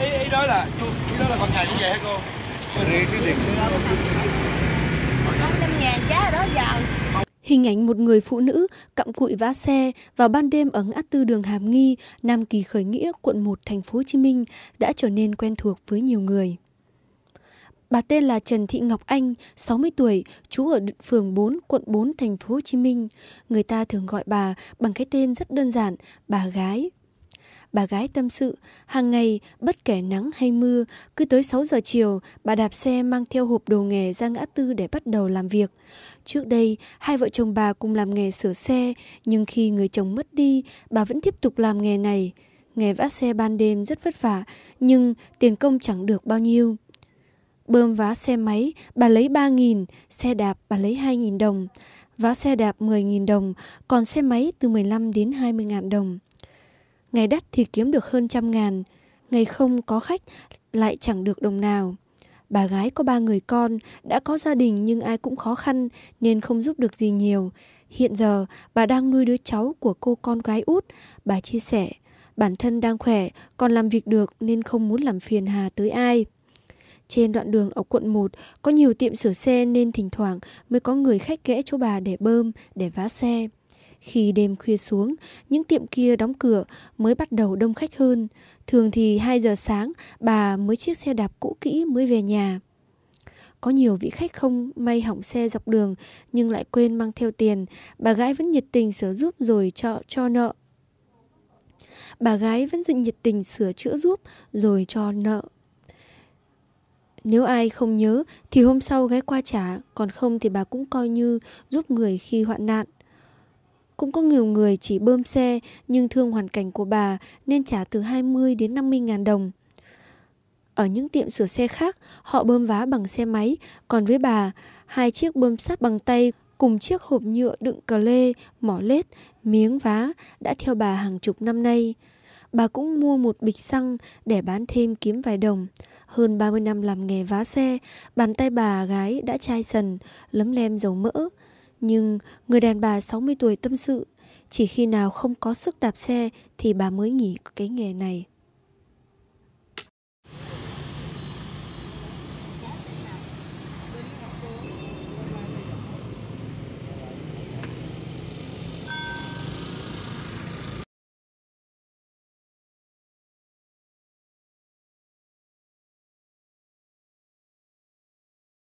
ý ý đó là ý đó là con nhà như vậy hả cô Hình ảnh một người phụ nữ cặm cụi vá xe vào ban đêm ở ngã tư đường Hàm Nghi, Nam Kỳ Khởi Nghĩa, quận 1, thành phố Hồ Chí Minh đã trở nên quen thuộc với nhiều người. Bà tên là Trần Thị Ngọc Anh, 60 tuổi, trú ở phường 4, quận 4, thành phố Hồ Chí Minh. Người ta thường gọi bà bằng cái tên rất đơn giản, bà gái Bà gái tâm sự, hàng ngày, bất kể nắng hay mưa, cứ tới 6 giờ chiều, bà đạp xe mang theo hộp đồ nghề ra ngã tư để bắt đầu làm việc. Trước đây, hai vợ chồng bà cùng làm nghề sửa xe, nhưng khi người chồng mất đi, bà vẫn tiếp tục làm nghề này. Nghề vác xe ban đêm rất vất vả, nhưng tiền công chẳng được bao nhiêu. Bơm vá xe máy, bà lấy 3.000, xe đạp bà lấy 2.000 đồng. Vá xe đạp 10.000 đồng, còn xe máy từ 15 đến 20.000 đồng ngày đắt thì kiếm được hơn trăm ngàn, ngày không có khách lại chẳng được đồng nào. Bà gái có ba người con, đã có gia đình nhưng ai cũng khó khăn nên không giúp được gì nhiều. Hiện giờ, bà đang nuôi đứa cháu của cô con gái út. Bà chia sẻ, bản thân đang khỏe, còn làm việc được nên không muốn làm phiền hà tới ai. Trên đoạn đường ở quận 1 có nhiều tiệm sửa xe nên thỉnh thoảng mới có người khách ghé chỗ bà để bơm, để vá xe. Khi đêm khuya xuống, những tiệm kia đóng cửa mới bắt đầu đông khách hơn. Thường thì 2 giờ sáng, bà mới chiếc xe đạp cũ kỹ mới về nhà. Có nhiều vị khách không may hỏng xe dọc đường nhưng lại quên mang theo tiền, bà gái vẫn nhiệt tình sửa giúp rồi cho cho nợ. Bà gái vẫn dựng nhiệt tình sửa chữa giúp rồi cho nợ. Nếu ai không nhớ thì hôm sau ghé qua trả, còn không thì bà cũng coi như giúp người khi hoạn nạn. Cũng có nhiều người chỉ bơm xe nhưng thương hoàn cảnh của bà nên trả từ 20 đến 50 ngàn đồng. Ở những tiệm sửa xe khác, họ bơm vá bằng xe máy, còn với bà, hai chiếc bơm sắt bằng tay cùng chiếc hộp nhựa đựng cờ lê, mỏ lết, miếng vá đã theo bà hàng chục năm nay. Bà cũng mua một bịch xăng để bán thêm kiếm vài đồng. Hơn 30 năm làm nghề vá xe, bàn tay bà gái đã chai sần, lấm lem dầu mỡ. Nhưng người đàn bà 60 tuổi tâm sự, chỉ khi nào không có sức đạp xe thì bà mới nghỉ cái nghề này.